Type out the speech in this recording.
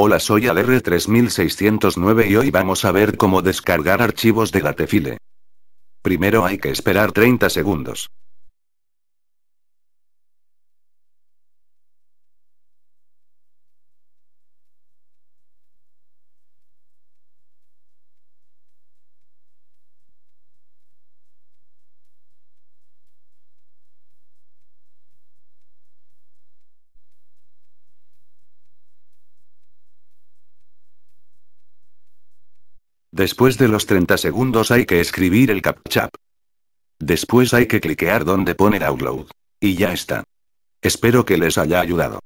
Hola soy r 3609 y hoy vamos a ver cómo descargar archivos de Datefile. Primero hay que esperar 30 segundos. Después de los 30 segundos hay que escribir el captcha. Después hay que cliquear donde pone Download. Y ya está. Espero que les haya ayudado.